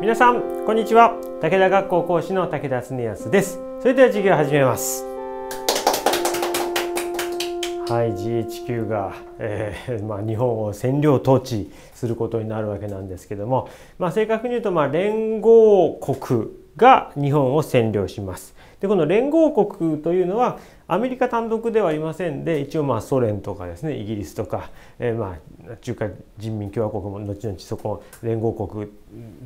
皆さんこんにちは武田学校講師の武田恒康ですそれでは授業を始めますはい GHQ が、えー まあ、日本を占領統治することになるわけなんですけども、まあ、正確に言うと、まあ、連合国が日本を占領します。でこの連合国というのはアメリカ単独ではありませんで一応まあソ連とかですねイギリスとか、えー、まあ中華人民共和国も後々そこ連合国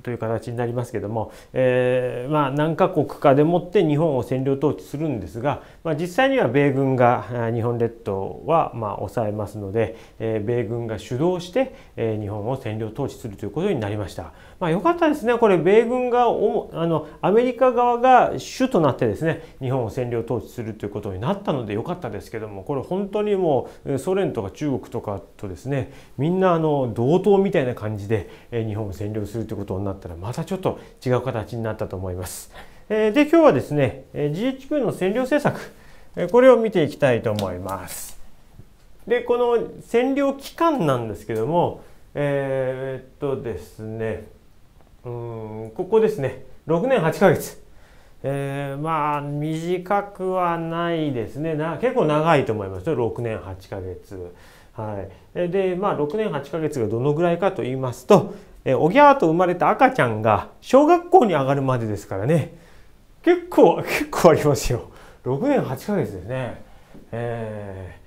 という形になりますけども、えー、まあ何カ国かでもって日本を占領統治するんですが、まあ、実際には米軍が日本列島はまあ抑えますので、えー、米軍が主導して、えー、日本を占領統治するということになりました。まあ、よかったですねこれ米軍がおもあのアメリカ側が主となってですね日本を占領統治するということになあったので良かったですけどもこれ本当にもうソ連とか中国とかとですねみんなあの同等みたいな感じで日本を占領するということになったらまたちょっと違う形になったと思います。で今日はですね GHQ の占領政策これを見ていきたいと思います。でこの占領期間なんですけどもえー、っとですねうんここですね6年8ヶ月。えー、まあ短くはないですねな結構長いと思いますよ6年8ヶ月。はい、でまあ6年8ヶ月がどのぐらいかと言いますと、えおぎゃーと生まれた赤ちゃんが小学校に上がるまでですからね結構結構ありますよ6年8ヶ月ですね。え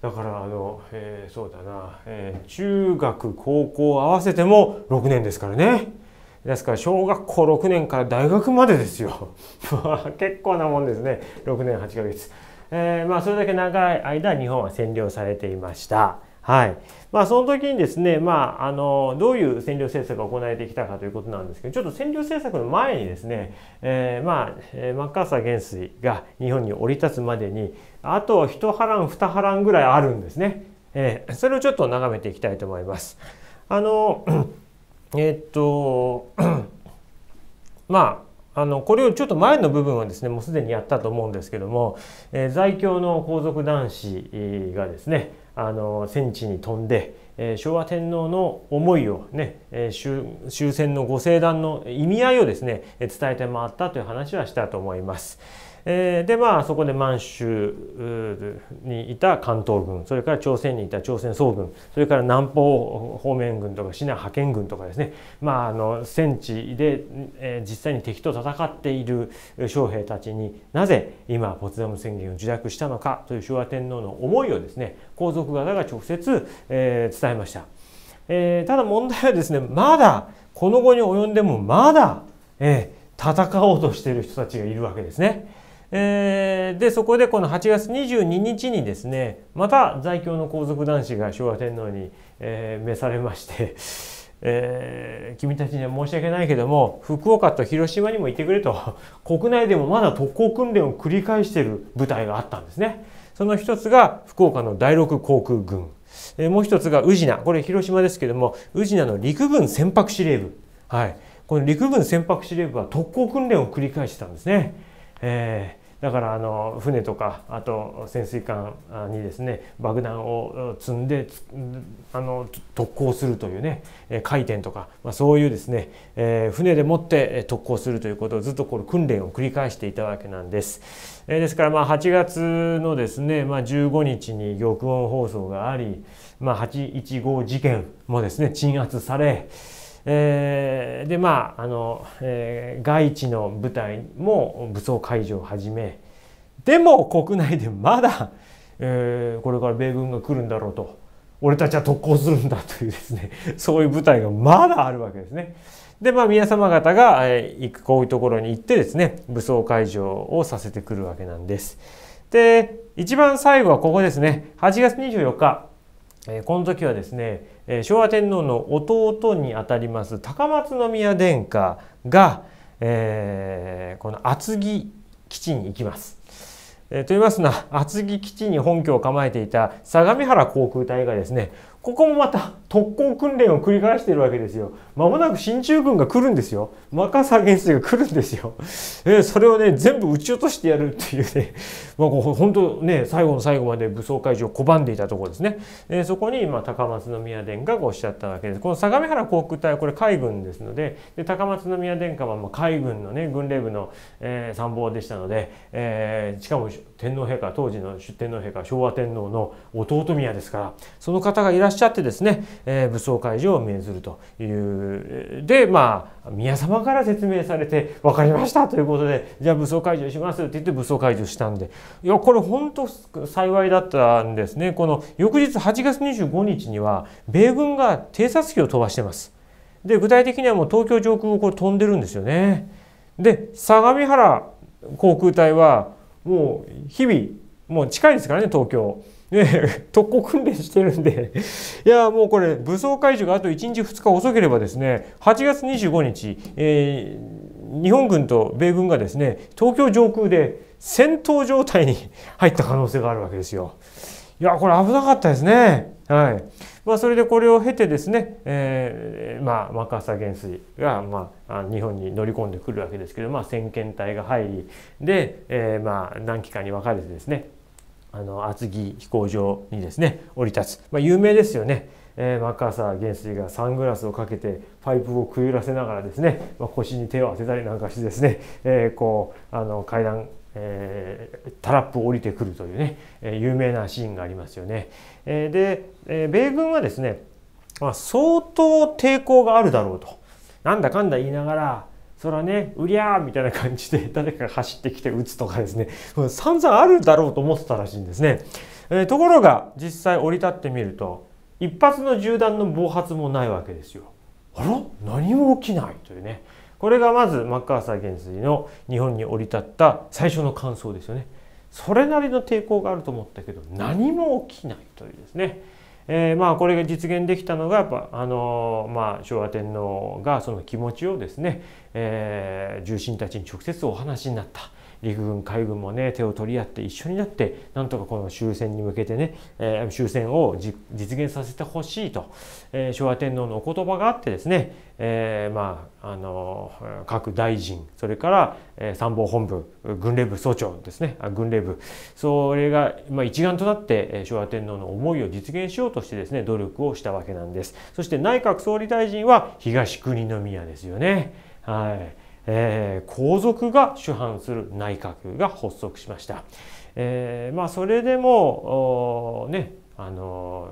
ー、だからあの、えー、そうだな、えー、中学高校合わせても6年ですからね。ですから小学校6年から大学までですよ 結構なもんですね6年8ヶ月、えー、まあそれだけ長い間日本は占領されていましたはいまあ、その時にですね、まあ、あのどういう占領政策が行われてきたかということなんですけどちょっと占領政策の前にですね、えー、まあえー、マッカーサー元帥が日本に降り立つまでにあと一波乱二波乱ぐらいあるんですね、えー、それをちょっと眺めていきたいと思います。あのえー、っと まああのこれをちょっと前の部分はですねもうすでにやったと思うんですけども、えー、在京の皇族男子がですねあの戦地に飛んで、えー、昭和天皇の思いをね、えー、終戦のご聖団の意味合いをですね伝えて回ったという話はしたと思います。えー、でまあそこで満州にいた関東軍それから朝鮮にいた朝鮮総軍それから南方方面軍とかシナ派遣軍とかですねまああの戦地で、えー、実際に敵と戦っている将兵たちになぜ今ポツダム宣言を受諾したのかという昭和天皇の思いをですね皇族方が直接、えー、伝えました。えー、ただ問題はですねまだこの後に及んでもまだ、えー、戦おうとしている人たちがいるわけですね。えー、でそこでこの8月22日にですねまた在京の皇族男子が昭和天皇に、えー、召されまして、えー、君たちには申し訳ないけども福岡と広島にも行ってくれと 国内でもまだ特攻訓練を繰り返している部隊があったんですね。その一つが福岡の第6航空軍、もう一つが宇品これ広島ですけども宇品の陸軍船舶司令部、はい、この陸軍船舶司令部は特攻訓練を繰り返してたんですね。えー、だからあの船とかあと潜水艦にですね爆弾を積んであの特攻するというね回転とか、まあ、そういうですね、えー、船でもって特攻するということをずっとこ訓練を繰り返していたわけなんです。えー、ですからまあ8月のですね、まあ、15日に玉音放送があり、まあ、815事件もですね鎮圧されえー、でまああの、えー、外地の部隊も武装解除を始めでも国内でまだ、えー、これから米軍が来るんだろうと俺たちは特攻するんだというですねそういう部隊がまだあるわけですね。でまあ皆様方が、えー、行くこういうところに行ってですね武装解除をさせてくるわけなんです。で一番最後はここですね8月24日、えー、この時はですねえ昭和天皇の弟にあたります高松宮殿下が、えー、この厚木基地に行きます。えー、と言いますのは厚木基地に本拠を構えていた相模原航空隊がですねここもまた特攻訓練を繰り返しているわけですよ。まもなく進駐軍が来るんですよ。マカサー元帥が来るんですよ。えそれをね、全部撃ち落としてやるっていうね、まあ、本当ね、最後の最後まで武装解除を拒んでいたところですね。えそこに、ま高松宮殿下がおっしゃったわけです。この相模原航空隊はこれ海軍ですので、で高松宮殿下はう海軍のね、軍令部の、え参謀でしたので、えー、しかも天皇陛下、当時の天皇陛下、昭和天皇の弟宮ですから、その方がいらっしゃってですね、えー、武装解除を命ずるというでまあ宮様から説明されて分かりましたということでじゃあ武装解除しますって言って武装解除したんでいやこれ本当幸いだったんですねこの翌日8月25日には米軍が偵察機を飛ばしてます。で具体的にはもう東京上空をこれ飛んでるんですよね。で相模原航空隊はもう日々もう近いですからね東京。ね、特攻訓練してるんでいや、もうこれ、武装解除があと1日2日遅ければですね、8月25日、えー、日本軍と米軍がですね、東京上空で戦闘状態に 入った可能性があるわけですよ。いや、これ危なかったですね。はい。まあ、それでこれを経てですね、えー、まあ、マカサ元帥が、まあ、日本に乗り込んでくるわけですけど、まあ、先遣隊が入り、で、えー、まあ、何機かに分かれてですね、あの厚木飛行場にですね降り立つ、まあ、有名ですよね、えー、マッカーサー元帥がサングラスをかけてパイプをくゆらせながらですね、まあ、腰に手を当てたりなんかしてですね、えー、こうあの階段えー、タラップを降りてくるというね、えー、有名なシーンがありますよね。えー、で、え米軍はですね、まあ、相当抵抗があるだろうとなんだかんだ言いながらそはね、うりゃーみたいな感じで 誰かが走ってきて打つとかですね、散々あるだろうと思ってたらしいんですね。えー、ところが、実際降り立ってみると、一発の銃弾の暴発もないわけですよ。あら何も起きないというね。これがまずマッカーサー元帥の日本に降り立った最初の感想ですよね。それなりの抵抗があると思ったけど何も起きないというですね。えー、まあこれが実現できたのがやっぱあのまあ昭和天皇がその気持ちをですね、えー、重臣たちに直接お話になった。陸軍海軍もね手を取り合って一緒になってなんとかこの終戦に向けてね、えー、終戦を実現させてほしいと、えー、昭和天皇のお言葉があってですね、えー、まああの各大臣それから、えー、参謀本部軍令部総長ですねあ軍令部それが、まあ、一丸となって、えー、昭和天皇の思いを実現しようとしてですね努力をしたわけなんですそして内閣総理大臣は東国宮ですよねはい。えー、皇族が主犯する内閣が発足しました。えー、まあそれでもねあの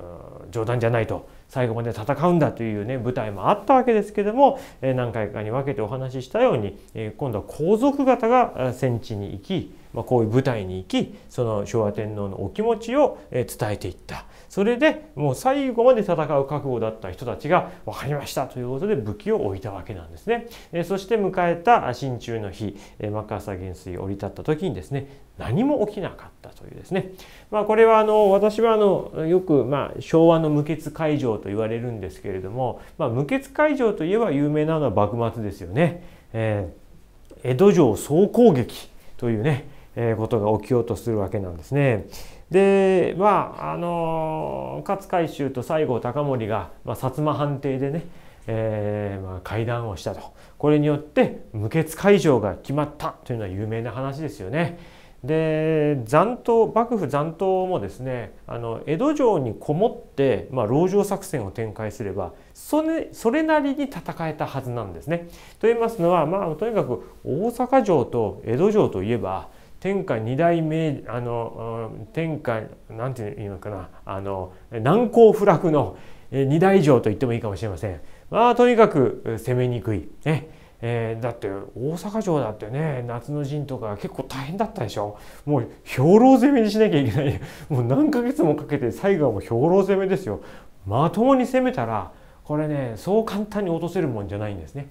冗談じゃないと最後まで戦うんだというね舞台もあったわけですけども、えー、何回かに分けてお話ししたように、えー、今度は皇族方が戦地に行き、まあ、こういう舞台に行きその昭和天皇のお気持ちを伝えていったそれでもう最後まで戦う覚悟だった人たちが分かりましたということで武器を置いたわけなんですね、えそして迎えた真鍮の日、えマッカーサー元帥降り立った時にですね何も起きなかったというですね、まあ、これはあの私はあのよくま昭和の無血会場と言われるんですけれども、まあ、無血会場といえば有名なのは幕末ですよね、えー、江戸城総攻撃というねことが起きようとするわけなんですね。でまああの勝海舟と西郷隆盛が、まあ、薩摩藩邸でね、えーまあ、会談をしたとこれによって無血会場が決まったというのは有名な話ですよね。で残党幕府残党もですねあの江戸城にこもって、まあ、籠城作戦を展開すればそれそれなりに戦えたはずなんですね。と言いますのは、まあ、とにかく大阪城と江戸城といえば天下二大名あの天下なんていうのかなあの難攻不落の二大城と言ってもいいかもしれません。まあとにかく攻めにくいね。えー、だって大阪城だってね夏の陣とか結構大変だったでしょもう兵糧攻めにしなきゃいけない もう何ヶ月もかけて最後はもう兵糧攻めですよまともに攻めたらこれねそう簡単に落とせるもんじゃないんですね。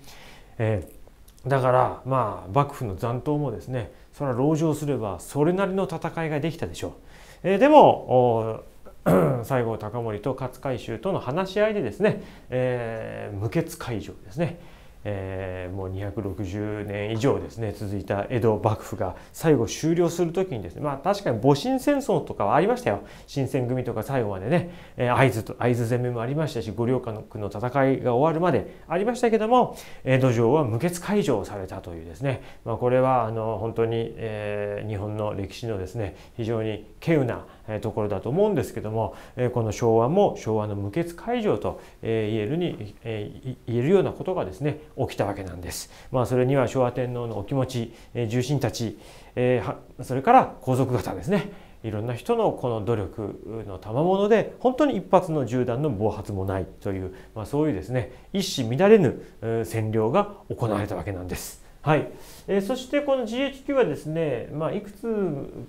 えーだからまあ幕府の残党もですねそれは籠城すればそれなりの戦いができたでしょう。えー、でも 西郷隆盛と勝海舟との話し合いでですね、えー、無血解除ですねえー、もう260年以上ですね続いた江戸幕府が最後終了する時にですねまあ確かに戊辰戦争とかはありましたよ新選組とか最後までね会津と会津攻めもありましたし五稜郭の戦いが終わるまでありましたけども江戸城は無血開城されたというですね、まあ、これはあの本当に、えー、日本の歴史のですね非常に稀有なところだと思うんですけどもこの昭和も昭和の無血解除と言えるに言えるようなことがですね起きたわけなんです。まあ、それには昭和天皇のお気持ち重臣たちそれから皇族方ですねいろんな人のこの努力の賜物で本当に一発の銃弾の暴発もないという、まあ、そういうですね一糸乱れぬ占領が行われたわけなんです。はい、えー、そしてこの GHQ はですね、まあ、いくつ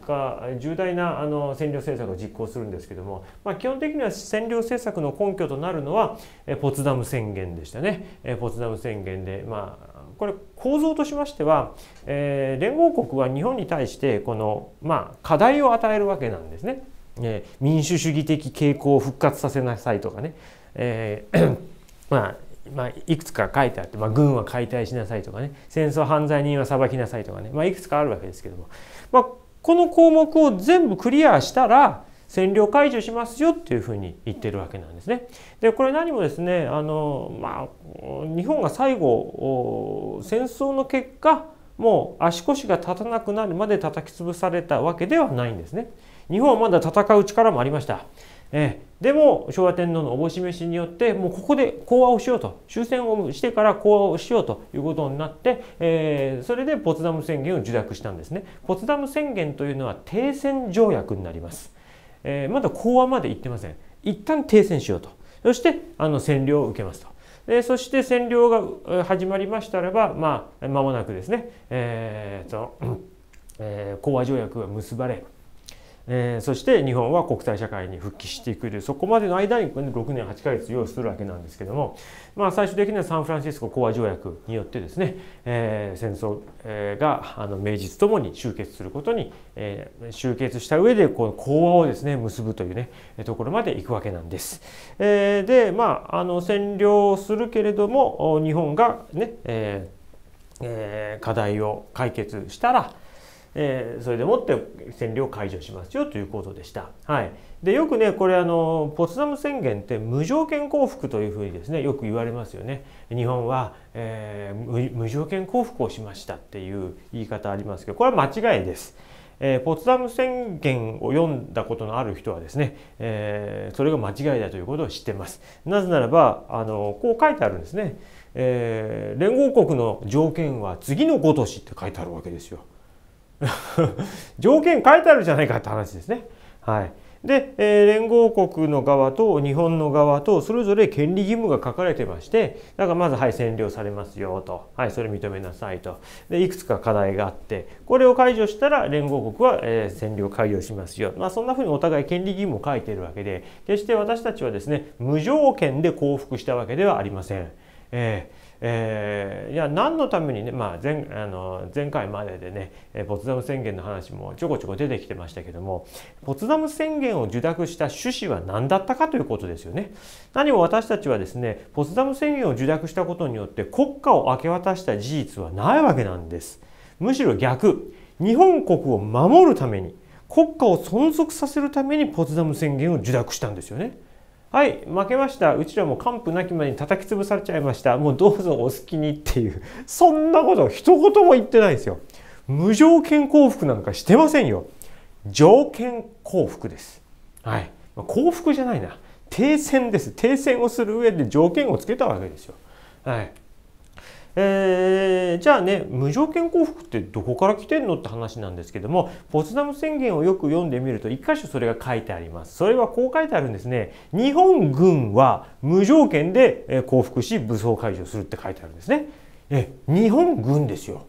か重大なあの占領政策を実行するんですけども、まあ、基本的には占領政策の根拠となるのは、えー、ポツダム宣言でしたね、えー、ポツダム宣言で、まあ、これ構造としましては、えー、連合国は日本に対してこの、まあ、課題を与えるわけなんですね、えー、民主主義的傾向を復活させなさいとかね、えー まあまあ、いくつか書いてあって、まあ、軍は解体しなさいとかね戦争犯罪人は裁きなさいとかね、まあ、いくつかあるわけですけども、まあ、この項目を全部クリアしたら占領解除しますよっていうふうに言ってるわけなんですね。でこれ何もですねあの、まあ、日本が最後戦争の結果もう足腰が立たなくなるまで叩き潰されたわけではないんですね。日本はまだ戦う力もありました。えでも昭和天皇のおぼし召しによってもうここで講和をしようと終戦をしてから講和をしようということになって、えー、それでポツダム宣言を受諾したんですね。ポツダム宣言というのは停戦条約になります。えー、まだ講和まで行ってません。一旦停戦しようと。そしてあの占領を受けますと。でそして占領が始まりましたらば、まあ、間もなくですね、えーのえー、講和条約が結ばれるえー、そして日本は国際社会に復帰していくるそこまでの間に6年8ヶ月用意するわけなんですけども、まあ、最終的にはサンフランシスコ講和条約によってですね、えー、戦争があの名実ともに終結することに、えー、終結した上でこの講和をですね結ぶというねところまでいくわけなんです。えー、でまああの占領するけれども日本がね、えーえー、課題を解決したらえー、それでもって占領を解除しますよということでした。はい、でよくねこれあのポツダム宣言って無条件降伏というふうにですねよく言われますよね。日本は、えー、無条件降伏をしましたっていう言い方ありますけどこれは間違いです。えー、ポツダム宣言を読んだことのある人はですね、えー、それが間違いだということを知ってます。なぜならばあのこう書いてあるんですね、えー、連合国の条件は次のごとしって書いてあるわけですよ。条件書いてあるじゃないかって話ですね。はい、で、えー、連合国の側と日本の側とそれぞれ権利義務が書かれてましてだからまずはい占領されますよと、はい、それ認めなさいとでいくつか課題があってこれを解除したら連合国は、えー、占領解除しますよ、まあ、そんなふうにお互い権利義務を書いているわけで決して私たちはですね無条件で降伏したわけではありません。えーえー、いや何のためにね、まあ前、あの前回まででねポツダム宣言の話もちょこちょこ出てきてましたけどもポツダム宣言を受諾した趣旨は何だったかということですよね。何も私たちはですねポツダム宣言を受諾したことによって国家を明け渡した事実はないわけなんです。むしろ逆日本国を守るために国家を存続させるためにポツダム宣言を受諾したんですよね。はい、負けました。うちらも完膚なきまでに叩き潰されちゃいました。もうどうぞお好きにっていう。そんなこと一言も言ってないですよ。無条件幸福なんかしてませんよ。条件幸福です。はい。幸福じゃないな。停戦です。停戦をする上で条件をつけたわけですよ。はい。えー、じゃあね無条件降伏ってどこから来てんのって話なんですけどもポツダム宣言をよく読んでみると一箇所それが書いてありますそれはこう書いてあるんですね日本軍は無条件で降伏し武装解除するって書いてあるんですねえ日本軍ですよ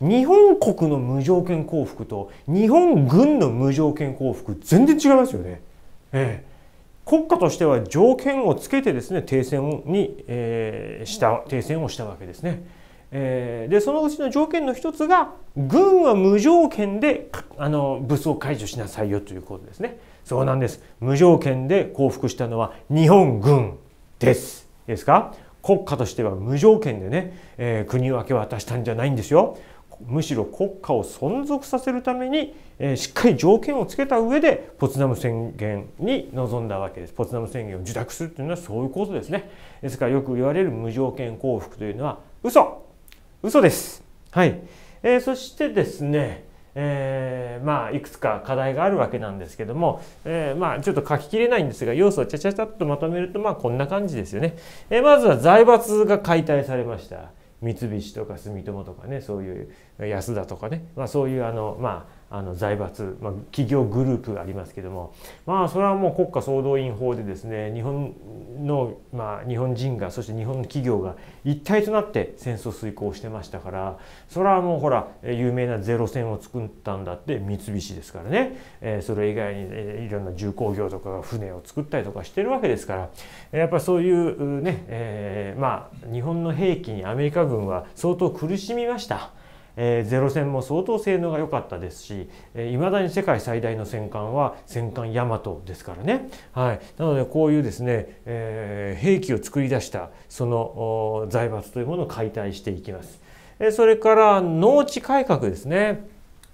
日本国の無条件降伏と日本軍の無条件降伏全然違いますよねええ国家としては条件をつけてですね停戦に、えー、した停戦をしたわけですね。えー、でそのうちの条件の一つが軍は無条件であの武装解除しなさいよということですね。そうなんです無条件で降伏したのは日本軍です。いいですか国家としては無条件でね、えー、国を明け渡したんじゃないんですよ。むしろ国家を存続させるために、えー、しっかり条件をつけた上でポツダム宣言に臨んだわけですポツダム宣言を受諾するというのはそういうことですねですからよく言われる無条件降伏というのは嘘嘘ですはい、えー、そしてですねえー、まあいくつか課題があるわけなんですけども、えー、まあちょっと書ききれないんですが要素をちゃちゃちゃっとまとめるとまあこんな感じですよね、えー、まずは財閥が解体されました三菱とか住友とかねそういう安田とかね、まあ、そういうあの、まあの財閥、まあ、企業グループありますけどもまあそれはもう国家総動員法でですね日本の、まあ、日本人がそして日本の企業が一体となって戦争遂行してましたからそれはもうほら有名なゼロ戦を作ったんだって三菱ですからね、えー、それ以外に、えー、いろんな重工業とかが船を作ったりとかしてるわけですからやっぱそういうね、えー、まあ日本の兵器にアメリカ軍は相当苦しみました。えー、ゼロ戦も相当性能が良かったですしいま、えー、だに世界最大の戦艦は戦艦ヤマトですからね、はい、なのでこういうですね、えー、兵器を作り出したその財閥というものを解体していきます。えー、それから農地改革ですね。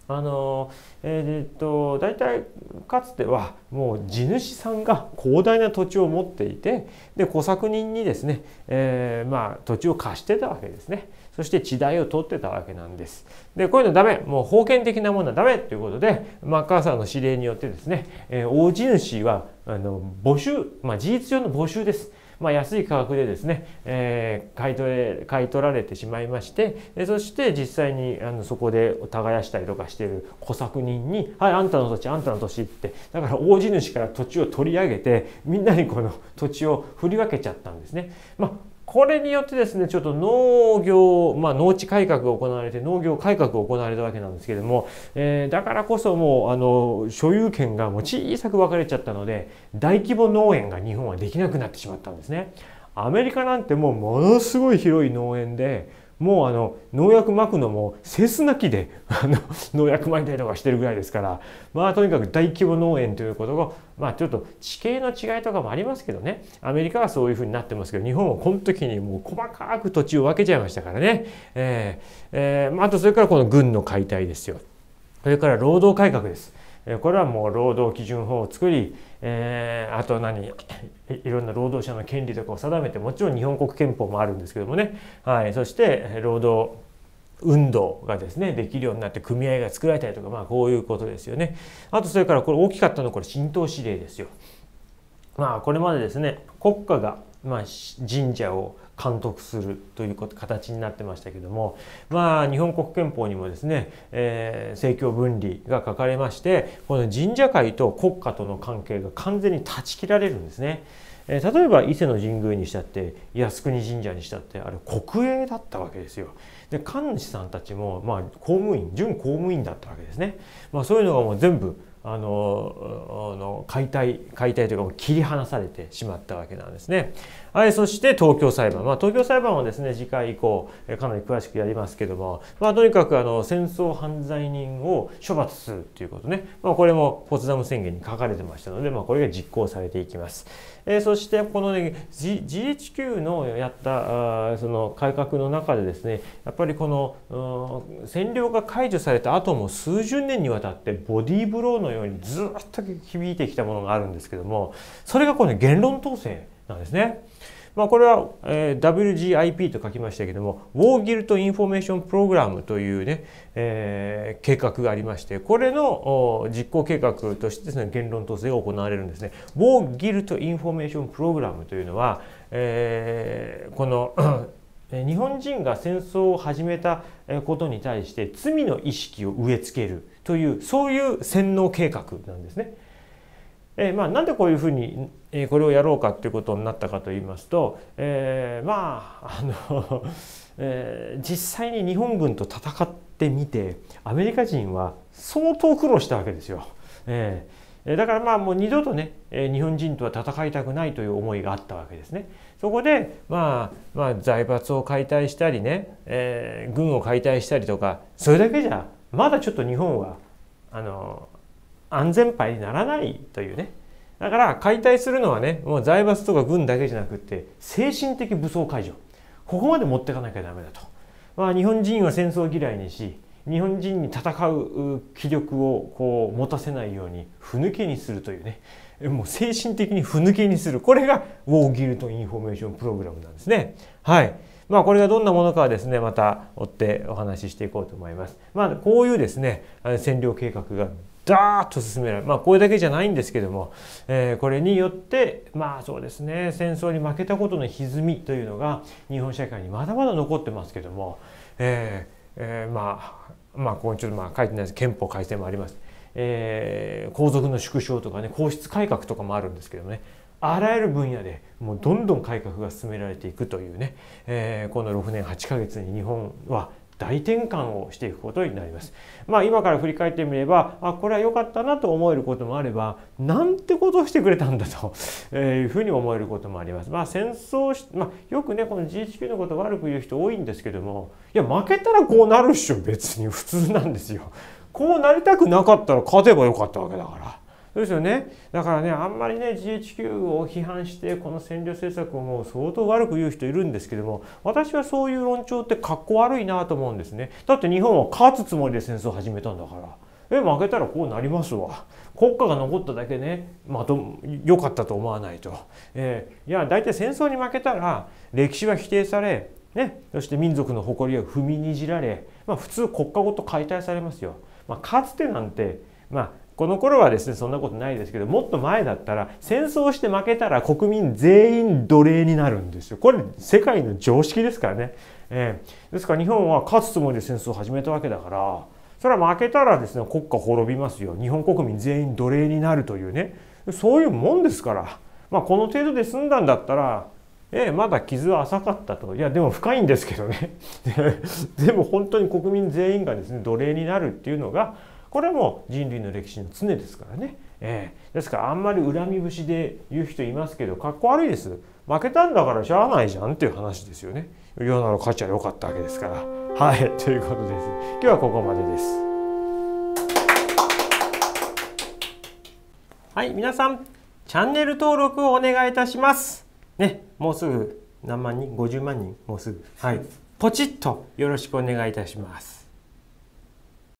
あのえー、っと大体かつてはもう地主さんが広大な土地を持っていてで小作人にですね、えー、まあ、土地を貸してたわけですね。そして地代を取ってたわけなんです。でこういうのダメもう封建的なものはダメということでマッカーサーの指令によってですね、えー、大地主はあの募集、まあ、事実上の募集です。まあ、安い価格でですね、えー、買い取れ買い取られてしまいましてそして実際にあのそこで耕したりとかしてる小作人に「はいあんたの土地あんたの土地」ってだから大地主から土地を取り上げてみんなにこの土地を振り分けちゃったんですね。まあこれによってですね、ちょっと農業、まあ、農地改革が行われて、農業改革が行われたわけなんですけれども、えー、だからこそもう、あの、所有権がもう小さく分かれちゃったので、大規模農園が日本はできなくなってしまったんですね。アメリカなんてもうものすごい広い農園で、もうあの農薬まくのもセスなきで あの農薬まいたりとかしてるぐらいですからまあとにかく大規模農園ということがまあちょっと地形の違いとかもありますけどねアメリカはそういうふうになってますけど日本はこの時にもう細かく土地を分けちゃいましたからね、えーえー、あとそれからこの軍の解体ですよそれから労働改革です。これはもう労働基準法を作り、えあと何いろんな労働者の権利とかを定めてもちろん日本国憲法もあるんですけどもね、はい、そして労働運動がですねできるようになって組合が作られたりとか、まあ、こういうことですよねあとそれからこれ大きかったのはこれ浸透指令ですよ。まあこれまでですね国家がまあ神社を監督するということ形になってましたけどもまあ日本国憲法にもですね、えー、政教分離が書かれましてこの神社会と国家との関係が完全に断ち切られるんですね。え例えば伊勢の神宮にしたって靖国神社にしたってあれ国営だったわけですよ。で神主さんたちも、まあ、公務員準公務員だったわけですね。まあ、そういうのがもう全部あの解体解体というか切り離されてしまったわけなんですね。はい、そして東京裁判、まあ、東京裁判はですね次回以降かなり詳しくやりますけども、まあ、とにかくあの戦争犯罪人を処罰するということね、まあ、これもポツダム宣言に書かれてましたので、まあ、これが実行されていきます。えー、そしてこのね G、GHQ のやったあその改革の中でですねやっぱりこの、う占領が解除された後も数十年にわたってボディーブローのようにずっと響いてきたものがあるんですけどもそれがこの言論統制なんですね。まあ、これは、えー、WGIP と書きましたけども、ウォーギルト・インフォメーション・プログラムというね、えー、計画がありまして、これの実行計画としてですね、言論統制が行われるんですね。ウォーギルト・インフォメーション・プログラムというのは、えー、この日本人が戦争を始めたことに対して罪の意識を植え付けるというそういう洗脳計画なんですね。えーまあ、なんでこういうふうに、えー、これをやろうかということになったかと言いますと、えー、まああの、えー、実際に日本軍と戦ってみてアメリカ人は相当苦労したわけですよ。えーだからまあもう二度とね日本人とは戦いたくないという思いがあったわけですね。そこで、まあ、まあ財閥を解体したりね、えー、軍を解体したりとかそれだけじゃまだちょっと日本はあの安全牌にならないというねだから解体するのはねもう財閥とか軍だけじゃなくて精神的武装解除ここまで持っていかなきゃダメだと、まあ、日本人は戦争嫌いにし日本人に戦う気力をこう持たせないようにふぬけにするというねもう精神的にふぬけにするこれがウォーギルトインフォメーションプログラムなんですねはいまあこれがどんなものかはですねまた追ってお話ししていこうと思いますまあこういうですね占領計画がダーッと進められる、まあ、これだけじゃないんですけども、えー、これによってまあそうですね戦争に負けたことの歪みというのが日本社会にまだまだ残ってますけども、えーえー、まあまあここにちょっとまあ書いてないです憲法改正もあります、えー、皇族の縮小とかね皇室改革とかもあるんですけどもねあらゆる分野でもうどんどん改革が進められていくというね、えー、この6年8ヶ月に日本は大転換をしていくことになります。まあ、今から振り返ってみればあこれは良かったなと思えることもあればなんてことをしてくれたんだと いうふうに思えることもあります。まあ、戦争し、まあ、よくねこの GHQ のことを悪く言う人多いんですけどもいや負けたらこうなるっしょ別に普通なんですよ。こうなりたくなかったら勝てばよかったわけだから。ですよね。だからね、あんまりね、GHQ を批判して、この占領政策をもう相当悪く言う人いるんですけども、私はそういう論調って格好悪いなと思うんですね。だって日本は勝つつもりで戦争を始めたんだから。え負けたらこうなりますわ国家が残っただけねまと、あ、良かったと思わないと、えー、いや大体戦争に負けたら歴史は否定され、ね、そして民族の誇りは踏みにじられ、まあ、普通国家ごと解体されますよ、まあ、かつてなんて、まあ、この頃はですねそんなことないですけどもっと前だったら戦争して負けたら国民全員奴隷になるんですよこれ世界の常識ですからね、えー、ですから日本は勝つつもりで戦争を始めたわけだからそれは負けたらですね国家滅びますよ日本国民全員奴隷になるというねそういうもんですから、まあ、この程度で済んだんだったらえまだ傷は浅かったといやでも深いんですけどね でも本当に国民全員がですね奴隷になるっていうのがこれも人類の歴史の常ですからね。えー、ですからあんまり恨み節で言う人いますけどかっこ悪いです。負けたんだからしゃあないじゃんっていう話ですよね。世なの勝ちは良かったわけですから。はい、ということです。今日はここまでです。はい、皆さん、チャンネル登録をお願いいたします。ね、もうすぐ何万人 ?50 万人もうすぐ。はい。ポチッとよろしくお願いいたします。